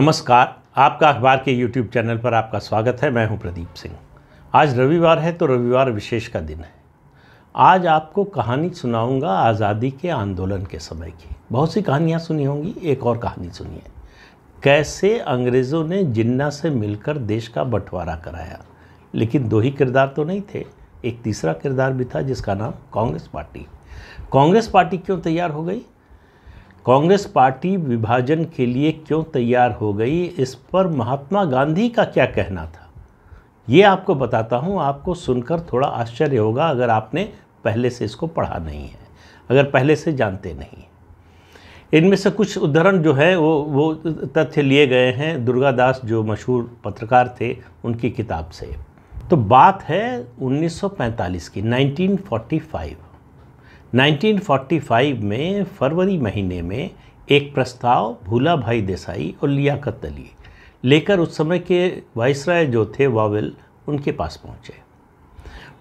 नमस्कार आपका अखबार के यूट्यूब चैनल पर आपका स्वागत है मैं हूं प्रदीप सिंह आज रविवार है तो रविवार विशेष का दिन है आज आपको कहानी सुनाऊंगा आज़ादी के आंदोलन के समय की बहुत सी कहानियां सुनी होंगी एक और कहानी सुनिए कैसे अंग्रेज़ों ने जिन्ना से मिलकर देश का बंटवारा कराया लेकिन दो ही किरदार तो नहीं थे एक तीसरा किरदार भी था जिसका नाम कांग्रेस पार्टी कांग्रेस पार्टी क्यों तैयार हो गई कांग्रेस पार्टी विभाजन के लिए क्यों तैयार हो गई इस पर महात्मा गांधी का क्या कहना था ये आपको बताता हूँ आपको सुनकर थोड़ा आश्चर्य होगा अगर आपने पहले से इसको पढ़ा नहीं है अगर पहले से जानते नहीं इनमें से कुछ उदाहरण जो है वो वो तथ्य लिए गए हैं दुर्गादास जो मशहूर पत्रकार थे उनकी किताब से तो बात है 1945 की 1945 1945 में फरवरी महीने में एक प्रस्ताव भूला भाई देसाई और लियाकत अली लेकर उस समय के वायसराय जो थे वावेल उनके पास पहुंचे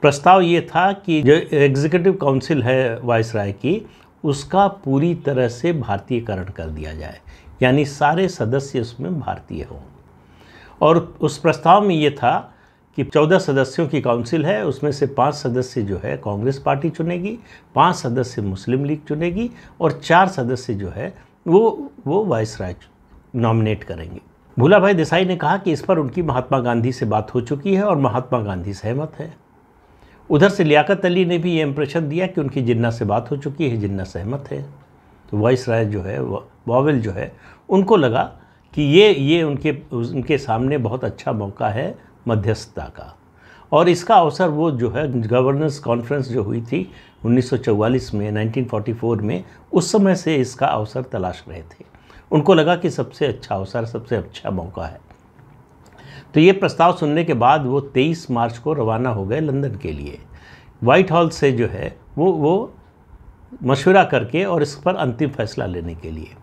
प्रस्ताव ये था कि जो एग्जीक्यूटिव काउंसिल है वायसराय की उसका पूरी तरह से भारतीयकरण कर दिया जाए यानी सारे सदस्य उसमें भारतीय हों और उस प्रस्ताव में ये था कि 14 सदस्यों की काउंसिल है उसमें से पांच सदस्य जो है कांग्रेस पार्टी चुनेगी पांच सदस्य मुस्लिम लीग चुनेगी और चार सदस्य जो है वो वो वाइस राय नॉमिनेट करेंगे भूला भाई देसाई ने कहा कि इस पर उनकी महात्मा गांधी से बात हो चुकी है और महात्मा गांधी सहमत है उधर से लियाकत अली ने भी ये इम्प्रेशन दिया कि उनकी जिन्ना से बात हो चुकी है जिन्ना सहमत है तो वाइस राय जो है बॉवेल जो है उनको लगा कि ये ये उनके उनके सामने बहुत अच्छा मौका है मध्यस्थता का और इसका अवसर वो जो है गवर्नेंस कॉन्फ्रेंस जो हुई थी 1944 में 1944 में उस समय से इसका अवसर तलाश रहे थे उनको लगा कि सबसे अच्छा अवसर सबसे अच्छा मौका है तो ये प्रस्ताव सुनने के बाद वो 23 मार्च को रवाना हो गए लंदन के लिए वाइट हॉल से जो है वो वो मशवरा करके और इस पर अंतिम फैसला लेने के लिए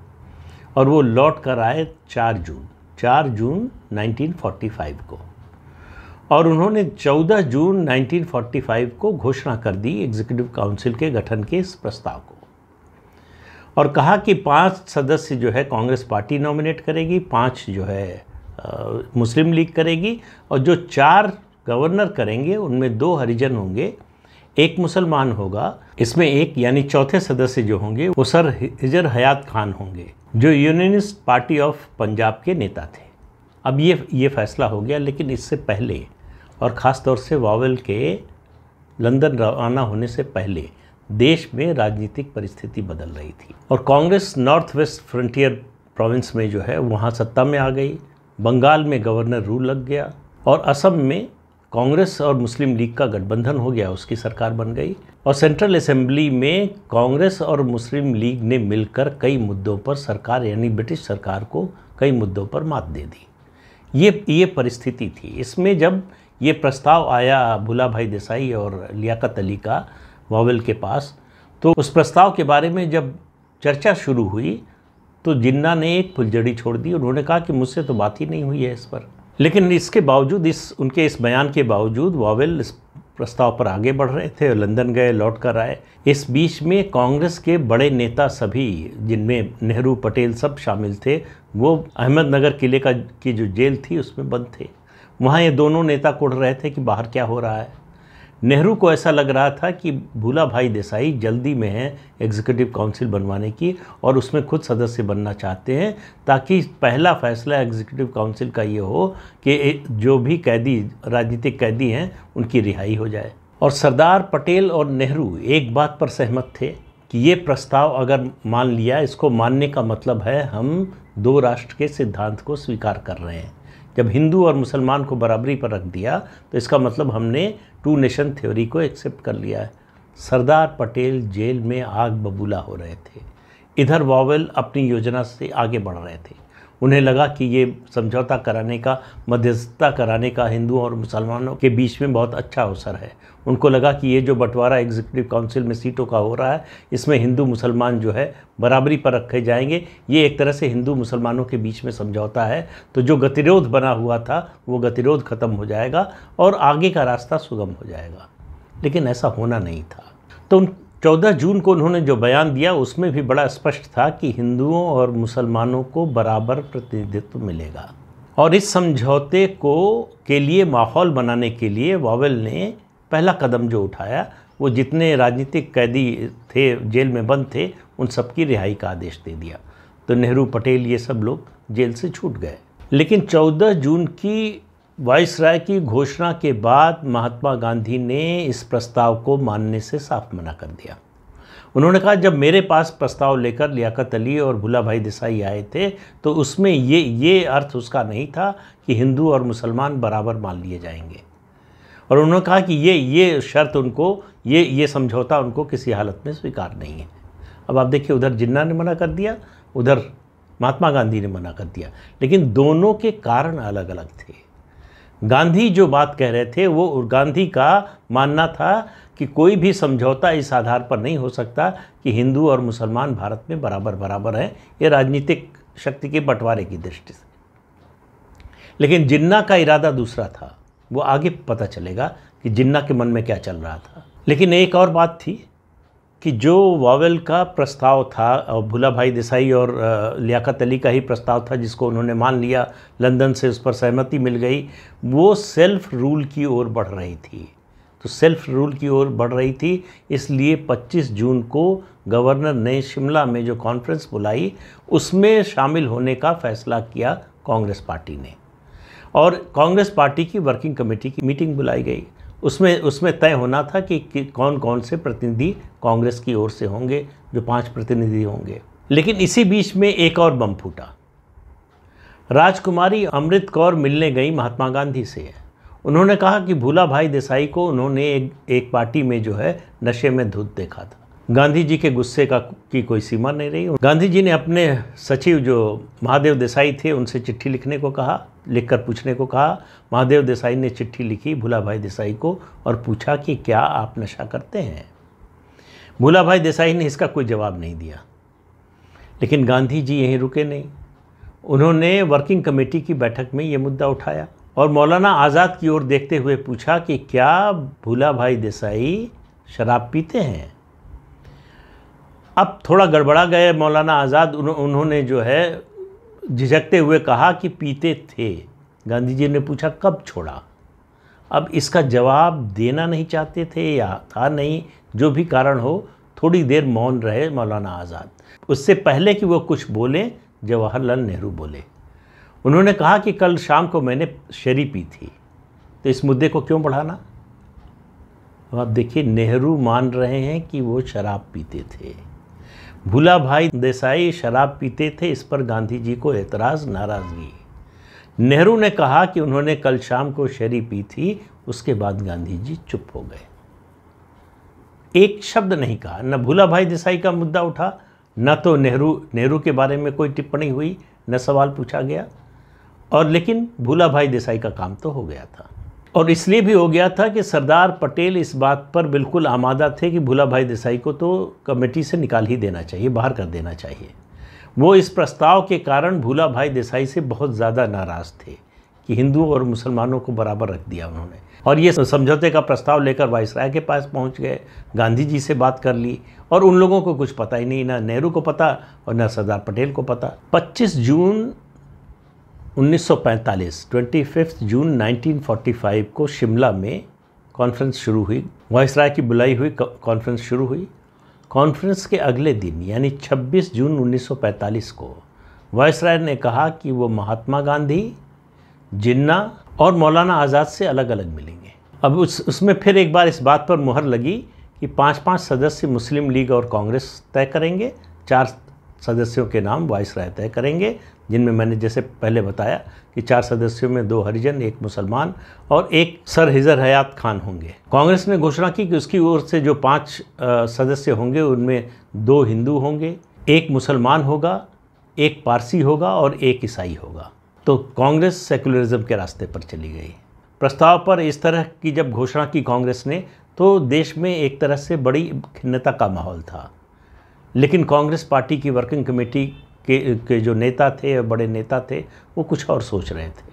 और वो लौट कर आए चार जून चार जून नाइनटीन को और उन्होंने 14 जून 1945 को घोषणा कर दी एग्जीक्यूटिव काउंसिल के गठन के इस प्रस्ताव को और कहा कि पांच सदस्य जो है कांग्रेस पार्टी नॉमिनेट करेगी पांच जो है आ, मुस्लिम लीग करेगी और जो चार गवर्नर करेंगे उनमें दो हरिजन होंगे एक मुसलमान होगा इसमें एक यानी चौथे सदस्य जो होंगे वो सर हिजर हयात खान होंगे जो यूनियनिस्ट पार्टी ऑफ पंजाब के नेता थे अब ये ये फैसला हो गया लेकिन इससे पहले और ख़ास तौर से वावल के लंदन रवाना होने से पहले देश में राजनीतिक परिस्थिति बदल रही थी और Congress North West Frontier Province में जो है वहाँ सत्ता में आ गई बंगाल में गवर्नर रूल लग गया और असम में कांग्रेस और मुस्लिम लीग का गठबंधन हो गया उसकी सरकार बन गई और सेंट्रल असेंबली में कांग्रेस और मुस्लिम लीग ने मिलकर कई मुद्दों पर सरकार यानी ब्रिटिश सरकार को कई मुद्दों पर मात दे दी ये ये परिस्थिति थी इसमें जब ये प्रस्ताव आया भुला भाई देसाई और लियाकत अली का वावल के पास तो उस प्रस्ताव के बारे में जब चर्चा शुरू हुई तो जिन्ना ने एक फुलझड़ी छोड़ दी उन्होंने कहा कि मुझसे तो बात ही नहीं हुई है इस पर लेकिन इसके बावजूद इस उनके इस बयान के बावजूद वावेल इस प्रस्ताव पर आगे बढ़ रहे थे लंदन गए लौट कर आए इस बीच में कांग्रेस के बड़े नेता सभी जिनमें नेहरू पटेल सब शामिल थे वो अहमदनगर किले का की जो जेल थी उसमें बंद थे वहाँ ये दोनों नेता कुड़ रहे थे कि बाहर क्या हो रहा है नेहरू को ऐसा लग रहा था कि भूला भाई देसाई जल्दी में है एग्जीक्यूटिव काउंसिल बनवाने की और उसमें खुद सदस्य बनना चाहते हैं ताकि पहला फैसला एग्जीक्यूटिव काउंसिल का ये हो कि जो भी कैदी राजनीतिक कैदी हैं उनकी रिहाई हो जाए और सरदार पटेल और नेहरू एक बात पर सहमत थे कि ये प्रस्ताव अगर मान लिया इसको मानने का मतलब है हम दो राष्ट्र के सिद्धांत को स्वीकार कर रहे हैं जब हिंदू और मुसलमान को बराबरी पर रख दिया तो इसका मतलब हमने टू नेशन थ्योरी को एक्सेप्ट कर लिया है सरदार पटेल जेल में आग बबूला हो रहे थे इधर वावेल अपनी योजना से आगे बढ़ रहे थे उन्हें लगा कि ये समझौता कराने का मध्यस्थता कराने का हिंदुओं और मुसलमानों के बीच में बहुत अच्छा अवसर है उनको लगा कि ये जो बंटवारा एग्जीक्यूटिव काउंसिल में सीटों का हो रहा है इसमें हिंदू मुसलमान जो है बराबरी पर रखे जाएंगे ये एक तरह से हिंदू मुसलमानों के बीच में समझौता है तो जो गतिरोध बना हुआ था वो गतिरोध खत्म हो जाएगा और आगे का रास्ता सुगम हो जाएगा लेकिन ऐसा होना नहीं था तो उन 14 जून को उन्होंने जो बयान दिया उसमें भी बड़ा स्पष्ट था कि हिंदुओं और मुसलमानों को बराबर प्रतिनिधित्व मिलेगा और इस समझौते को के लिए माहौल बनाने के लिए वावेल ने पहला कदम जो उठाया वो जितने राजनीतिक कैदी थे जेल में बंद थे उन सबकी रिहाई का आदेश दे दिया तो नेहरू पटेल ये सब लोग जेल से छूट गए लेकिन 14 जून की वायसराय की घोषणा के बाद महात्मा गांधी ने इस प्रस्ताव को मानने से साफ मना कर दिया उन्होंने कहा जब मेरे पास प्रस्ताव लेकर लियाकत अली और भुला भाई देसाई आए थे तो उसमें ये ये अर्थ उसका नहीं था कि हिंदू और मुसलमान बराबर मान लिए जाएंगे और उन्होंने कहा कि ये ये शर्त उनको ये ये समझौता उनको किसी हालत में स्वीकार नहीं है अब आप देखिए उधर जिन्ना ने मना कर दिया उधर महात्मा गांधी ने मना कर दिया लेकिन दोनों के कारण अलग अलग थे गांधी जो बात कह रहे थे वो गांधी का मानना था कि कोई भी समझौता इस आधार पर नहीं हो सकता कि हिंदू और मुसलमान भारत में बराबर बराबर हैं ये राजनीतिक शक्ति के बंटवारे की दृष्टि से लेकिन जिन्ना का इरादा दूसरा था वो आगे पता चलेगा कि जिन्ना के मन में क्या चल रहा था लेकिन एक और बात थी कि जो वावेल का प्रस्ताव था भुला भाई देसाई और लियाकत अली का ही प्रस्ताव था जिसको उन्होंने मान लिया लंदन से उस पर सहमति मिल गई वो सेल्फ रूल की ओर बढ़ रही थी तो सेल्फ रूल की ओर बढ़ रही थी इसलिए 25 जून को गवर्नर ने शिमला में जो कॉन्फ्रेंस बुलाई उसमें शामिल होने का फैसला किया कांग्रेस पार्टी ने और कांग्रेस पार्टी की वर्किंग कमेटी की मीटिंग बुलाई गई उसमें उसमें तय होना था कि, कि कौन कौन से प्रतिनिधि कांग्रेस की ओर से होंगे जो पांच प्रतिनिधि होंगे लेकिन इसी बीच में एक और बम फूटा राजकुमारी अमृत कौर मिलने गई महात्मा गांधी से उन्होंने कहा कि भूला भाई देसाई को उन्होंने एक एक पार्टी में जो है नशे में धुत देखा था गांधी जी के गुस्से का की कोई सीमा नहीं रही गांधी जी ने अपने सचिव जो महादेव देसाई थे उनसे चिट्ठी लिखने को कहा लिखकर पूछने को कहा महादेव देसाई ने चिट्ठी लिखी भूला भाई देसाई को और पूछा कि क्या आप नशा करते हैं भूला भाई देसाई ने इसका कोई जवाब नहीं दिया लेकिन गांधी जी यहीं रुके नहीं उन्होंने वर्किंग कमेटी की बैठक में ये मुद्दा उठाया और मौलाना आज़ाद की ओर देखते हुए पूछा कि क्या भूला भाई देसाई शराब पीते हैं अब थोड़ा गड़बड़ा गए मौलाना आज़ाद उन, उन्होंने जो है झिझकते हुए कहा कि पीते थे गांधी जी ने पूछा कब छोड़ा अब इसका जवाब देना नहीं चाहते थे या था नहीं जो भी कारण हो थोड़ी देर मौन रहे मौलाना आज़ाद उससे पहले कि वो कुछ बोले जवाहरलाल नेहरू बोले उन्होंने कहा कि कल शाम को मैंने शरी पी थी तो इस मुद्दे को क्यों बढ़ाना अब आप देखिए नेहरू मान रहे हैं कि वो शराब पीते थे भूला भाई देसाई शराब पीते थे इस पर गांधी जी को एतराज़ नाराज़गी नेहरू ने कहा कि उन्होंने कल शाम को शेरी पी थी उसके बाद गांधी जी चुप हो गए एक शब्द नहीं कहा न भूला भाई देसाई का मुद्दा उठा न तो नेहरू नेहरू के बारे में कोई टिप्पणी हुई न सवाल पूछा गया और लेकिन भूला भाई देसाई का काम तो हो गया था और इसलिए भी हो गया था कि सरदार पटेल इस बात पर बिल्कुल आमादा थे कि भूला भाई देसाई को तो कमेटी से निकाल ही देना चाहिए बाहर कर देना चाहिए वो इस प्रस्ताव के कारण भूला भाई देसाई से बहुत ज़्यादा नाराज़ थे कि हिंदुओं और मुसलमानों को बराबर रख दिया उन्होंने और ये समझौते का प्रस्ताव लेकर वायसराय के पास पहुंच गए गांधी जी से बात कर ली और उन लोगों को कुछ पता ही नहीं ना नेहरू को पता और ना सरदार पटेल को पता 25 जून 1945 25 जून 1945 को शिमला में कॉन्फ्रेंस शुरू हुई वायसराय की बुलाई हुई कॉन्फ्रेंस शुरू हुई कॉन्फ्रेंस के अगले दिन यानी 26 जून 1945 को वायसराय ने कहा कि वो महात्मा गांधी जिन्ना और मौलाना आज़ाद से अलग अलग मिलेंगे अब उस उसमें फिर एक बार इस बात पर मुहर लगी कि पांच पांच सदस्य मुस्लिम लीग और कांग्रेस तय करेंगे चार सदस्यों के नाम वायसराय तय करेंगे जिनमें मैंने जैसे पहले बताया कि चार सदस्यों में दो हरिजन एक मुसलमान और एक सर हिजर हयात खान होंगे कांग्रेस ने घोषणा की कि उसकी ओर से जो पांच सदस्य होंगे उनमें दो हिंदू होंगे एक मुसलमान होगा एक पारसी होगा और एक ईसाई होगा तो कांग्रेस सेकुलरिज्म के रास्ते पर चली गई प्रस्ताव पर इस तरह की जब घोषणा की कांग्रेस ने तो देश में एक तरह से बड़ी खिन्नता का माहौल था लेकिन कांग्रेस पार्टी की वर्किंग कमेटी के के जो नेता थे बड़े नेता थे वो कुछ और सोच रहे थे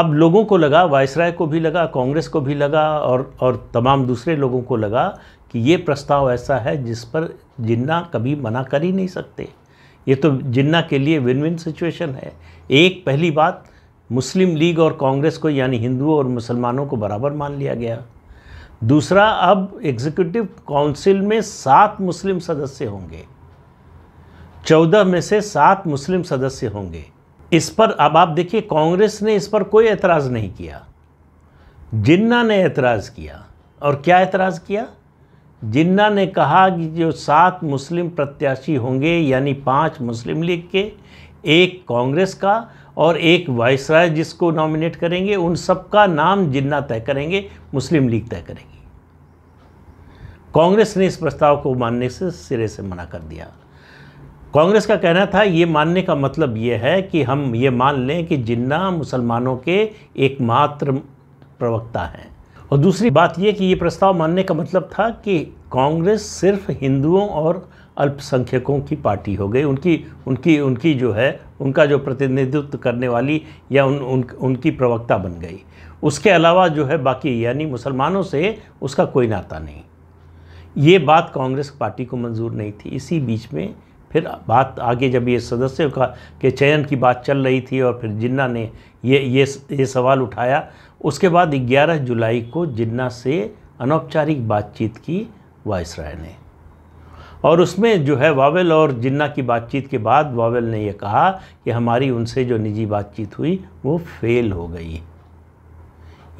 अब लोगों को लगा वायसराय को भी लगा कांग्रेस को भी लगा और और तमाम दूसरे लोगों को लगा कि ये प्रस्ताव ऐसा है जिस पर जिन्ना कभी मना कर ही नहीं सकते ये तो जिन्ना के लिए विन विन सिचुएशन है एक पहली बात मुस्लिम लीग और कांग्रेस को यानी हिंदुओं और मुसलमानों को बराबर मान लिया गया दूसरा अब एग्जीक्यूटिव काउंसिल में सात मुस्लिम सदस्य होंगे चौदह में से सात मुस्लिम सदस्य होंगे इस पर अब आप देखिए कांग्रेस ने इस पर कोई एतराज़ नहीं किया जिन्ना ने एतराज़ किया और क्या एतराज़ किया जिन्ना ने कहा कि जो सात मुस्लिम प्रत्याशी होंगे यानी पांच मुस्लिम लीग के एक कांग्रेस का और एक वायसराय जिसको नॉमिनेट करेंगे उन सबका नाम जिन्ना तय करेंगे मुस्लिम लीग तय करेगी कांग्रेस ने इस प्रस्ताव को मानने से सिरे से मना कर दिया कांग्रेस का कहना था ये मानने का मतलब ये है कि हम ये मान लें कि जिन्ना मुसलमानों के एकमात्र प्रवक्ता हैं और दूसरी बात यह कि ये प्रस्ताव मानने का मतलब था कि कांग्रेस सिर्फ हिंदुओं और अल्पसंख्यकों की पार्टी हो गई उनकी उनकी उनकी जो है उनका जो प्रतिनिधित्व करने वाली या उन, उन उनकी प्रवक्ता बन गई उसके अलावा जो है बाकी यानी मुसलमानों से उसका कोई नाता नहीं ये बात कांग्रेस पार्टी को मंजूर नहीं थी इसी बीच में फिर बात आगे जब ये सदस्यों का के चयन की बात चल रही थी और फिर जिन्ना ने ये ये ये सवाल उठाया उसके बाद 11 जुलाई को जिन्ना से अनौपचारिक बातचीत की वायसराय ने और उसमें जो है वावेल और जिन्ना की बातचीत के बाद वावेल ने यह कहा कि हमारी उनसे जो निजी बातचीत हुई वो फेल हो गई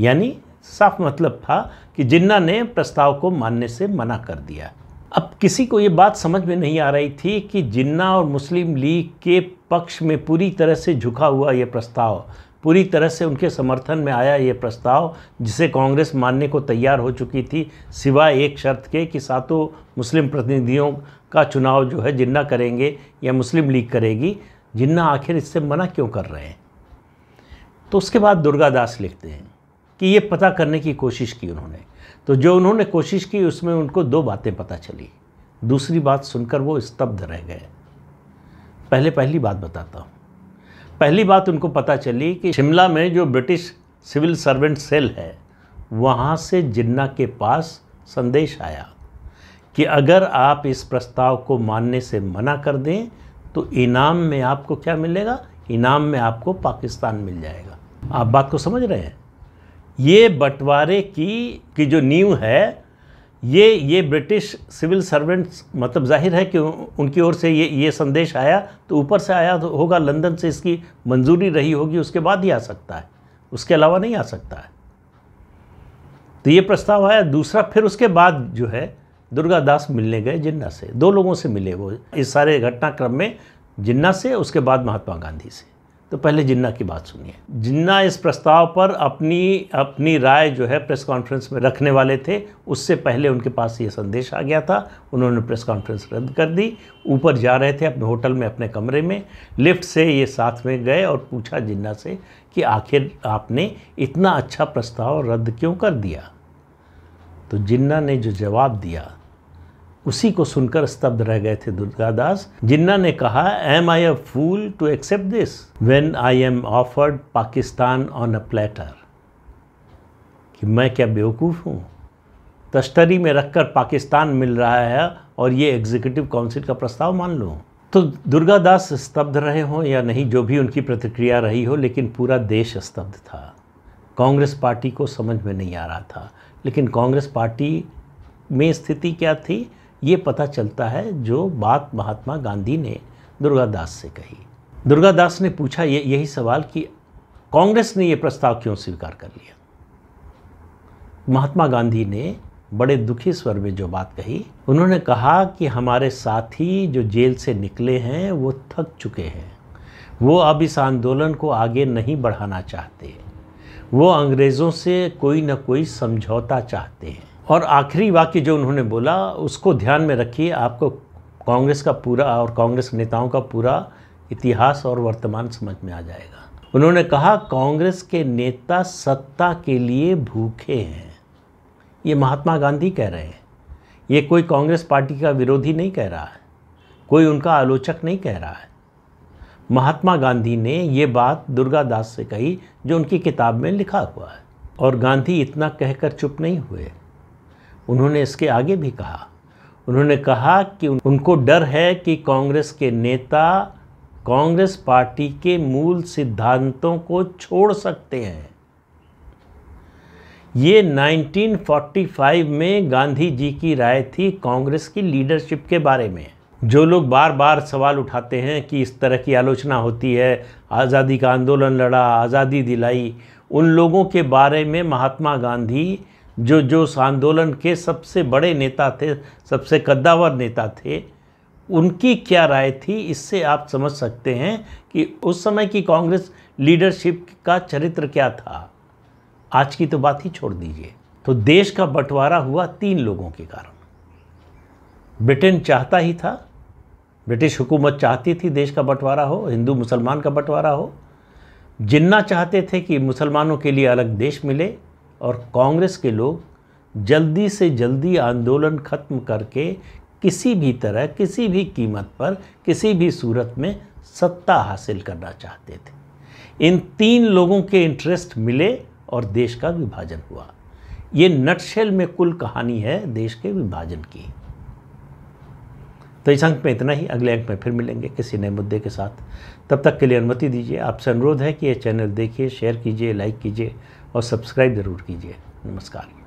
यानी साफ मतलब था कि जिन्ना ने प्रस्ताव को मानने से मना कर दिया अब किसी को ये बात समझ में नहीं आ रही थी कि जिन्ना और मुस्लिम लीग के पक्ष में पूरी तरह से झुका हुआ ये प्रस्ताव पूरी तरह से उनके समर्थन में आया ये प्रस्ताव जिसे कांग्रेस मानने को तैयार हो चुकी थी सिवाय एक शर्त के कि सातों मुस्लिम प्रतिनिधियों का चुनाव जो है जिन्ना करेंगे या मुस्लिम लीग करेगी जिन्ना आखिर इससे मना क्यों कर रहे हैं तो उसके बाद दुर्गादास लिखते हैं कि ये पता करने की कोशिश की उन्होंने तो जो उन्होंने कोशिश की उसमें उनको दो बातें पता चली दूसरी बात सुनकर वो स्तब्ध रह गए पहले पहली बात बताता हूँ पहली बात उनको पता चली कि शिमला में जो ब्रिटिश सिविल सर्वेंट सेल है वहाँ से जिन्ना के पास संदेश आया कि अगर आप इस प्रस्ताव को मानने से मना कर दें तो इनाम में आपको क्या मिलेगा इनाम में आपको पाकिस्तान मिल जाएगा आप बात को समझ रहे हैं ये बंटवारे की की जो नींव है ये ये ब्रिटिश सिविल सर्वेंट्स मतलब जाहिर है कि उनकी ओर से ये ये संदेश आया तो ऊपर से आया तो होगा लंदन से इसकी मंजूरी रही होगी उसके बाद ही आ सकता है उसके अलावा नहीं आ सकता है तो ये प्रस्ताव आया दूसरा फिर उसके बाद जो है दुर्गा दास मिलने गए जिन्ना से दो लोगों से मिले वो इस सारे घटनाक्रम में जिन्ना से उसके बाद महात्मा गांधी से तो पहले जिन्ना की बात सुनिए जिन्ना इस प्रस्ताव पर अपनी अपनी राय जो है प्रेस कॉन्फ्रेंस में रखने वाले थे उससे पहले उनके पास ये संदेश आ गया था उन्होंने प्रेस कॉन्फ्रेंस रद्द कर दी ऊपर जा रहे थे अपने होटल में अपने कमरे में लिफ्ट से ये साथ में गए और पूछा जिन्ना से कि आखिर आपने इतना अच्छा प्रस्ताव रद्द क्यों कर दिया तो जिन्ना ने जो जवाब दिया उसी को सुनकर स्तब्ध रह गए थे दुर्गादास जिन्ना ने कहा am I a fool to accept this when I am offered Pakistan on a platter कि मैं क्या बेवकूफ़ हूँ तश्तरी में रखकर पाकिस्तान मिल रहा है और ये एग्जीक्यूटिव काउंसिल का प्रस्ताव मान लूँ तो दुर्गादास स्तब्ध रहे हों या नहीं जो भी उनकी प्रतिक्रिया रही हो लेकिन पूरा देश स्तब्ध था कांग्रेस पार्टी को समझ में नहीं आ रहा था लेकिन कांग्रेस पार्टी में स्थिति क्या थी ये पता चलता है जो बात महात्मा गांधी ने दुर्गादास से कही दुर्गादास ने पूछा ये यही सवाल कि कांग्रेस ने ये प्रस्ताव क्यों स्वीकार कर लिया महात्मा गांधी ने बड़े दुखी स्वर में जो बात कही उन्होंने कहा कि हमारे साथी जो जेल से निकले हैं वो थक चुके हैं वो अब इस आंदोलन को आगे नहीं बढ़ाना चाहते वो अंग्रेज़ों से कोई ना कोई समझौता चाहते हैं और आखिरी वाक्य जो उन्होंने बोला उसको ध्यान में रखिए आपको कांग्रेस का पूरा और कांग्रेस नेताओं का पूरा इतिहास और वर्तमान समझ में आ जाएगा उन्होंने कहा कांग्रेस के नेता सत्ता के लिए भूखे हैं ये महात्मा गांधी कह रहे हैं ये कोई कांग्रेस पार्टी का विरोधी नहीं कह रहा है कोई उनका आलोचक नहीं कह रहा है महात्मा गांधी ने ये बात दुर्गा दास से कही जो उनकी किताब में लिखा हुआ है और गांधी इतना कहकर चुप नहीं हुए उन्होंने इसके आगे भी कहा उन्होंने कहा कि उनको डर है कि कांग्रेस के नेता कांग्रेस पार्टी के मूल सिद्धांतों को छोड़ सकते हैं ये 1945 में गांधी जी की राय थी कांग्रेस की लीडरशिप के बारे में जो लोग बार बार सवाल उठाते हैं कि इस तरह की आलोचना होती है आज़ादी का आंदोलन लड़ा आज़ादी दिलाई उन लोगों के बारे में महात्मा गांधी जो जो उस आंदोलन के सबसे बड़े नेता थे सबसे कद्दावर नेता थे उनकी क्या राय थी इससे आप समझ सकते हैं कि उस समय की कांग्रेस लीडरशिप का चरित्र क्या था आज की तो बात ही छोड़ दीजिए तो देश का बंटवारा हुआ तीन लोगों के कारण ब्रिटेन चाहता ही था ब्रिटिश हुकूमत चाहती थी देश का बंटवारा हो हिंदू मुसलमान का बंटवारा हो जिन्ना चाहते थे कि मुसलमानों के लिए अलग देश मिले और कांग्रेस के लोग जल्दी से जल्दी आंदोलन खत्म करके किसी भी तरह किसी भी कीमत पर किसी भी सूरत में सत्ता हासिल करना चाहते थे इन तीन लोगों के इंटरेस्ट मिले और देश का विभाजन हुआ ये नटशेल में कुल कहानी है देश के विभाजन की तो इस अंक में इतना ही अगले अंक में फिर मिलेंगे किसी नए मुद्दे के साथ तब तक के लिए अनुमति दीजिए आपसे अनुरोध है कि ये चैनल देखिए शेयर कीजिए लाइक कीजिए और सब्सक्राइब ज़रूर कीजिए नमस्कार